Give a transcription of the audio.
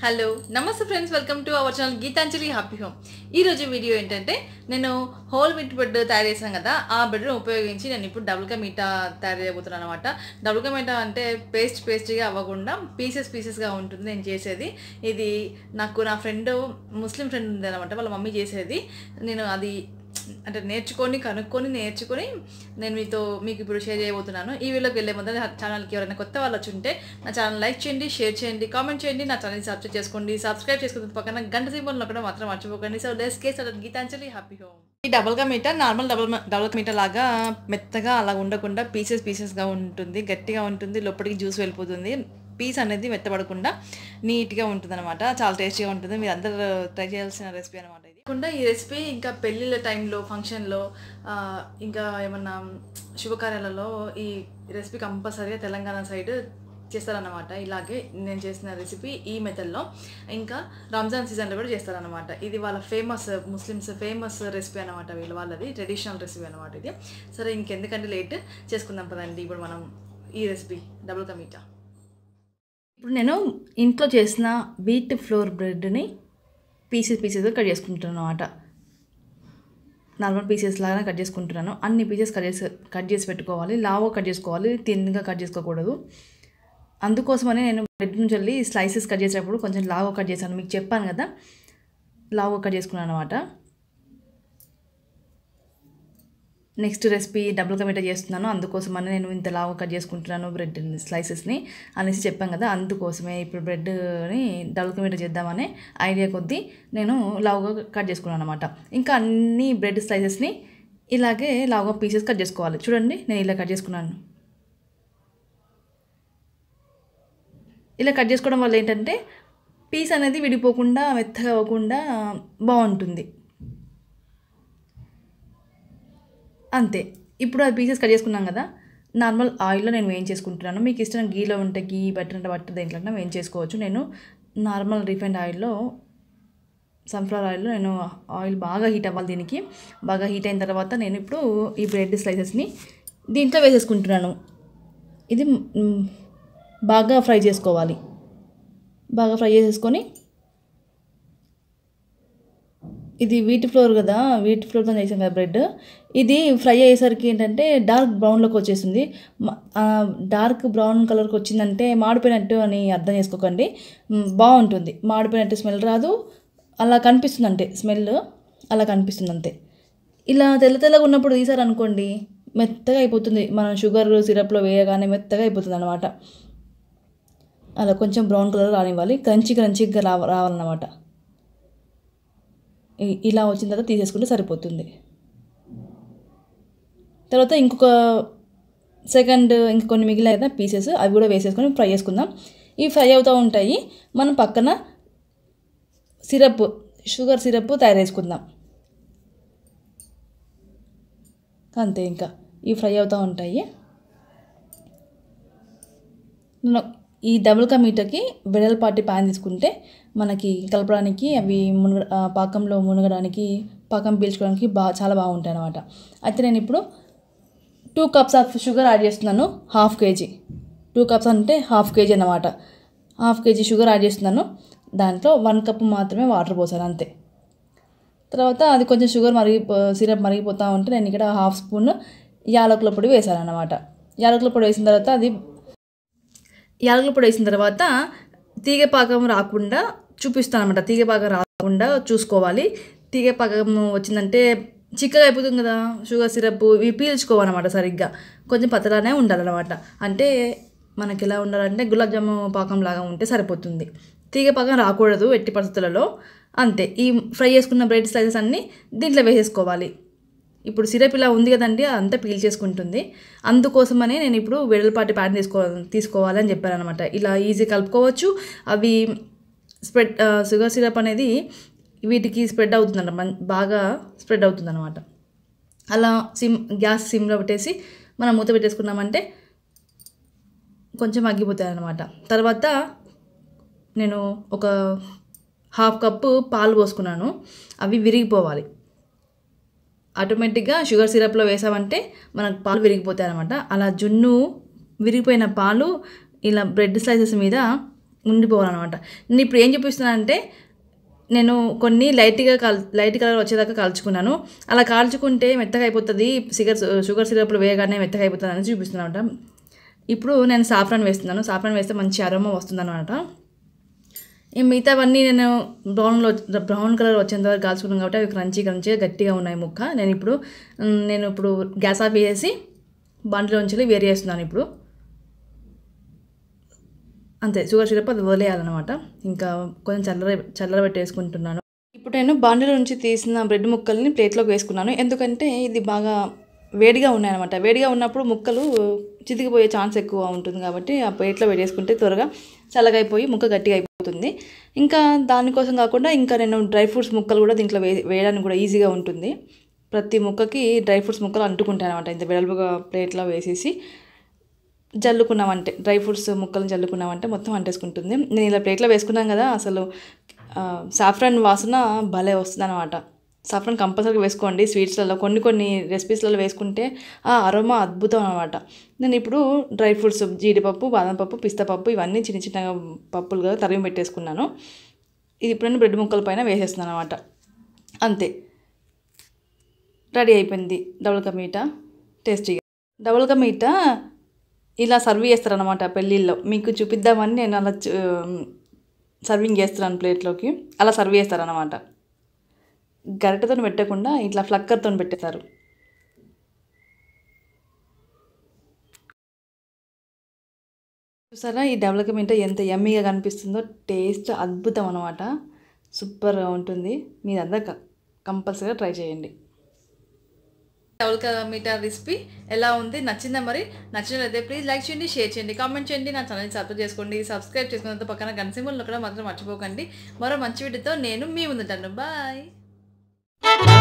hello నమస్తే friends welcome to our channel Geetanjali happy home ఈరోజు video ఏంటంటే నేను హోల్ మీట్ బెడ్ తయారు చేసాను కదా ఆ బెడ్ను ఉపయోగించి నేను ఇప్పుడు డబుల్కా మీటా తయారు చేయబోతున్నాను అనమాట డబుల్కా మీటా అంటే పేస్ట్ పేస్ట్గా అవ్వకుండా పీసెస్ పీసెస్గా ఉంటుంది నేను చేసేది ఇది నాకు నా ఫ్రెండ్ ముస్లిం ఫ్రెండ్ ఉంది అనమాట వాళ్ళ మమ్మీ చేసేది నేను అది అంటే నేర్చుకొని కనుక్కొని నేర్చుకొని నేను మీతో మీకు ఇప్పుడు షేర్ చేయబోతున్నాను ఈ వీడియోకి వెళ్ళే ముందు ఛానల్కి ఎవరైనా కొత్త వాళ్ళు వచ్చి ఉంటే నా ఛానల్ లైక్ చేయండి షేర్ చేయండి కామెంట్ చేయండి నా ఛానల్ని సబ్స్క్రైబ్ చేసుకోండి సబ్స్క్రైబ్ చేసుకున్న పక్కన గంట సింబల్ నొక్కడం మాత్రం మర్చిపోకండి సో లెస్ కేస్ అదే గీతాంజలి హ్యాపీ హోమ్ ఈ డబల్గా మీట నార్మల్ డబల్ డబల్ మీటర్ లాగా మెత్తగా అలా ఉండకుండా పీసెస్ పీసెస్గా ఉంటుంది గట్టిగా ఉంటుంది లోపలికి జ్యూస్ వెళ్ళిపోతుంది పీస్ అనేది మెత్తబడకుండా నీట్గా ఉంటుంది అనమాట చాలా టేస్టీగా ఉంటుంది మీరు అందరూ ట్రై చేయాల్సిన రెసిపీ అనమాట ఇది కాకుండా ఈ రెసిపీ ఇంకా పెళ్ళిళ్ళ టైంలో ఫంక్షన్లో ఇంకా ఏమన్నా శుభకార్యాలలో ఈ రెసిపీ కంపల్సరీగా తెలంగాణ సైడ్ చేస్తారనమాట ఇలాగే నేను చేసిన రెసిపీ ఈ మెథడ్లో ఇంకా రంజాన్ సీజన్లో కూడా చేస్తారనమాట ఇది వాళ్ళ ఫేమస్ ముస్లిమ్స్ ఫేమస్ రెసిపీ అనమాట వీళ్ళ వాళ్ళది ట్రెడిషనల్ రెసిపీ అనమాట ఇది సరే ఇంకెందుకంటే లేట్ చేసుకుందాం పదండి ఇప్పుడు మనం ఈ రెసిపీ డబుల్ కమీటా ఇప్పుడు నేను ఇంట్లో చేసిన వీట్ ఫ్లోర్ బ్రెడ్ని పీసెస్ పీసెస్గా కట్ చేసుకుంటున్నాను అనమాట నార్మల్ పీసెస్ లాగా కట్ చేసుకుంటున్నాను అన్ని పీసెస్ కట్ చేసి కట్ చేసి పెట్టుకోవాలి లావో కట్ చేసుకోవాలి తిన్గా కట్ చేసుకోకూడదు అందుకోసమని నేను బ్రెడ్ నుంచి వెళ్ళి స్లైసెస్ కట్ చేసేటప్పుడు కొంచెం లావో కట్ చేశాను మీకు చెప్పాను కదా లావో కట్ చేసుకున్నాను అనమాట నెక్స్ట్ రెసిపీ డబుల్ కమిట చేస్తున్నాను అందుకోసమని నేను ఇంత లావు కట్ చేసుకుంటున్నాను బ్రెడ్ స్లైసెస్ని అనేసి చెప్పాను కదా అందుకోసమే ఇప్పుడు బ్రెడ్ని డబుల్ కమిట చేద్దామనే ఐడియా కొద్దీ నేను లావుగా కట్ చేసుకున్నాను అనమాట ఇంకా అన్ని బ్రెడ్ స్లైసెస్ని ఇలాగే లావుగా పీసెస్ కట్ చేసుకోవాలి చూడండి నేను ఇలా కట్ చేసుకున్నాను ఇలా కట్ చేసుకోవడం వల్ల ఏంటంటే పీస్ అనేది విడిపోకుండా మెత్తగా అవ్వకుండా బాగుంటుంది అంతే ఇప్పుడు అది పీసెస్ కట్ చేసుకున్నాం కదా నార్మల్ ఆయిల్లో నేను వేయించేసుకుంటున్నాను చేసుకుంటున్నాను మీకు ఇష్టం గీలో ఉంటే గీ బట్టర్ అంటే బట్టర్ దేంట్లో వేయించేసుకోవచ్చు చేసుకోవచ్చు నేను నార్మల్ రిఫైండ్ ఆయిల్లో సన్ఫ్లవర్ ఆయిల్లో నేను ఆయిల్ బాగా హీట్ అవ్వాలి దీనికి బాగా హీట్ అయిన తర్వాత నేను ఇప్పుడు ఈ బ్రెడ్ స్లైసెస్ని దీంట్లో వేసేసుకుంటున్నాను ఇది బాగా ఫ్రై చేసుకోవాలి బాగా ఫ్రై చేసేసుకొని ఇది వీట్ ఫ్లోర్ కదా వీట్ ఫ్లోర్తో చేసాం కదా బ్రెడ్ ఇది ఫ్రై అయ్యేసరికి ఏంటంటే డార్క్ బ్రౌన్లోకి వచ్చేసింది డార్క్ బ్రౌన్ కలర్కి వచ్చిందంటే మాడిపోయినట్టు అని అర్థం చేసుకోకండి బాగుంటుంది మాడిపోయినట్టు స్మెల్ రాదు అలా కనిపిస్తుంది అంతే స్మెల్ అలా కనిపిస్తుంది అంతే ఇలా తెల్ల తెల్లగా ఉన్నప్పుడు తీసారనుకోండి మెత్తగా అయిపోతుంది మనం షుగర్ సిరప్లో వేయగానే మెత్తగా అయిపోతుంది అనమాట అలా కొంచెం బ్రౌన్ కలర్ రానివ్వాలి క్రంచి క్రంచిగా రావ రావాలన్నమాట ఇలా వచ్చిన తర్వాత తీసేసుకుంటే సరిపోతుంది తర్వాత ఇంకొక సెకండ్ ఇంకా కొన్ని మిగిలిన పీసెస్ అవి కూడా వేసేసుకొని ఫ్రై చేసుకుందాం ఇవి ఫ్రై అవుతూ ఉంటాయి మనం పక్కన సిరప్ షుగర్ సిరప్ తయారు చేసుకుందాం అంతే ఇంకా ఇవి ఫ్రై అవుతూ ఉంటాయి ఈ డబుల్ కా మీటర్కి పార్టీ ప్యాన్ తీసుకుంటే మనకి కలపడానికి అవి మునగ పాకంలో మునగడానికి పాకం పీల్చుకోవడానికి బాగా చాలా బాగుంటాయి అన్నమాట అయితే నేను ఇప్పుడు two cups of sugar add చేస్తున్నాను హాఫ్ కేజీ టూ కప్స్ అంటే హాఫ్ కేజీ అనమాట హాఫ్ కేజీ షుగర్ యాడ్ చేస్తున్నాను దాంట్లో వన్ కప్ మాత్రమే వాటర్ పోసాను అంతే తర్వాత అది కొంచెం షుగర్ మరిగి సిరప్ మరిగిపోతూ ఉంటే నేను ఇక్కడ హాఫ్ స్పూన్ యాలకుల పొడి వేసాను అనమాట యాలకుల పొడి వేసిన తర్వాత అది యాలకుల పొడి వేసిన తర్వాత తీగపాకం రాకుండా చూపిస్తాను అనమాట తీగపాకం రాకుండా చూసుకోవాలి తీగపాకం వచ్చిందంటే చిక్కగా అయిపోతుంది కదా షుగర్ సిరప్ ఇవి అనమాట సరిగ్గా కొంచెం పతలానే ఉండాలన్నమాట అంటే మనకి ఎలా ఉండాలంటే గులాబ్ జాము పాకం లాగా ఉంటే సరిపోతుంది తీగ పాకం రాకూడదు ఎట్టి పరిస్థితులలో అంతే ఈ ఫ్రై చేసుకున్న బ్రెడ్ స్లైసెస్ అన్నీ దీంట్లో వేసేసుకోవాలి ఇప్పుడు సిరప్ ఇలా ఉంది కదండి అంతా పీల్ చేసుకుంటుంది అందుకోసమనే నేను ఇప్పుడు వెడల్పాటి ప్యాన్ తీసుకో తీసుకోవాలని చెప్పాను అనమాట ఇలా ఈజీ కలుపుకోవచ్చు అవి స్ప్రెడ్ షుగర్ సిరప్ అనేది వీటికి స్ప్రెడ్ అవుతుందంట బాగా స్ప్రెడ్ అవుతుందన్నమాట అలా సిమ్ గ్యాస్ సిమ్లో పెట్టేసి మనం మూత పెట్టేసుకున్నామంటే కొంచెం అగ్గిపోతాయి అనమాట తర్వాత నేను ఒక హాఫ్ కప్పు పాలు పోసుకున్నాను అవి విరిగిపోవాలి ఆటోమేటిక్గా షుగర్ సిరప్లో వేసామంటే మనకు పాలు విరిగిపోతాయి అనమాట అలా జున్ను విరిగిపోయిన పాలు ఇలా బ్రెడ్ స్లైసెస్ మీద ఉండిపోవాలన్నమాట నేను ఇప్పుడు ఏం చూపిస్తున్నానంటే నేను కొన్ని లైట్గా కాల్ లైట్ కలర్ వచ్చేదాకా కాల్చుకున్నాను అలా కాల్చుకుంటే మెత్తగా అయిపోతుంది సిగర్ షుగర్ సిరప్లు వేయగానే మెత్తగా అయిపోతుంది అని చూపిస్తున్నాను ఇప్పుడు నేను సాఫ్రాన్ వేస్తున్నాను సాఫ్రాన్ వేస్తే మంచి అరోమా వస్తుంది అనమాట ఈ మిగతావన్నీ నేను బ్రౌన్లో బ్రౌన్ కలర్ వచ్చేంత కాల్చుకున్నాను కాబట్టి అవి క్రంచీ క్రంచీగా గట్టిగా ఉన్నాయి ముక్క నేను ఇప్పుడు నేను ఇప్పుడు గ్యాస్ ఆఫ్ వేసి బండ్లో ఉంచి వేరు చేస్తున్నాను ఇప్పుడు అంతే షుగర్ సిరప్ అది వదిలేయాలన్నమాట ఇంకా కొంచెం చల్లర చల్లర పెట్టేసుకుంటున్నాను ఇప్పుడు నేను బాండీలో నుంచి తీసిన బ్రెడ్ ముక్కల్ని ప్లేట్లోకి వేసుకున్నాను ఎందుకంటే ఇది బాగా వేడిగా ఉన్నాయన్నమాట వేడిగా ఉన్నప్పుడు ముక్కలు చితికిపోయే ఛాన్స్ ఎక్కువ ఉంటుంది కాబట్టి ఆ ప్లేట్లో వేడేసుకుంటే త్వరగా చల్లగైపోయి ముక్క గట్టిగా అయిపోతుంది ఇంకా దానికోసం కాకుండా ఇంకా నేను డ్రై ఫ్రూట్స్ ముక్కలు కూడా దీంట్లో వే వేయడానికి కూడా ఈజీగా ఉంటుంది ప్రతి ముక్కకి డ్రై ఫ్రూట్స్ ముక్కలు అంటుకుంటాయి అనమాట ఇంత వెడల్పుగా ప్లేట్లో వేసేసి జల్లుకున్నామంటే డ్రై ఫ్రూట్స్ ముక్కలు జల్లుకున్నామంటే మొత్తం అంటేసుకుంటుంది నేను ఇలా ప్లేట్లో వేసుకున్నాను కదా అసలు సాఫ్రాన్ వాసన భలే వస్తుంది అనమాట సాఫ్రాన్ కంపల్సరీగా వేసుకోండి స్వీట్స్లలో కొన్ని కొన్ని రెసిపీస్లలో వేసుకుంటే ఆ అరోమా అద్భుతం అనమాట నేను ఇప్పుడు డ్రై ఫ్రూట్స్ జీడిపప్పు బాదం పప్పు పిస్తా పప్పు ఇవన్నీ చిన్న చిన్న పప్పులుగా తరిగి పెట్టేసుకున్నాను ఇది ఇప్పుడు బ్రెడ్ ముక్కల పైన వేసేస్తున్నాను అనమాట అంతే రెడీ అయిపోయింది డబుల్ కమీట టేస్టీగా డబుల్ కమీట ఇలా సర్వ్ చేస్తారనమాట పెళ్ళిళ్ళలో మీకు చూపిద్దామని నేను అలా సర్వింగ్ చేస్తున్నాను ప్లేట్లోకి అలా సర్వ్ చేస్తారనమాట గరిటతో పెట్టకుండా ఇట్లా ఫ్లక్కర్తో పెట్టేస్తారు చూసారా ఈ డెవలప్మెంట్ ఎంత ఎమ్మీగా కనిపిస్తుందో టేస్ట్ అద్భుతం అనమాట సూపర్గా ఉంటుంది మీరందరూ కంపల్సరీగా ట్రై చేయండి టవల్క మీటా రెసిపీ ఎలా ఉంది నచ్చిందా మరి నచ్చినట్లయితే ప్లీజ్ లైక్ చేయండి షేర్ చేయండి కామెంట్ చేయండి నా ఛానల్ని సబ్స్క్రైబ్ చేసుకోండి సబ్స్క్రైబ్ చేసుకున్న పక్కన గణసింహులను కూడా మాత్రం మర్చిపోకండి మరో మంచి వీడితో నేను మీ ముందుంటాను బాయ్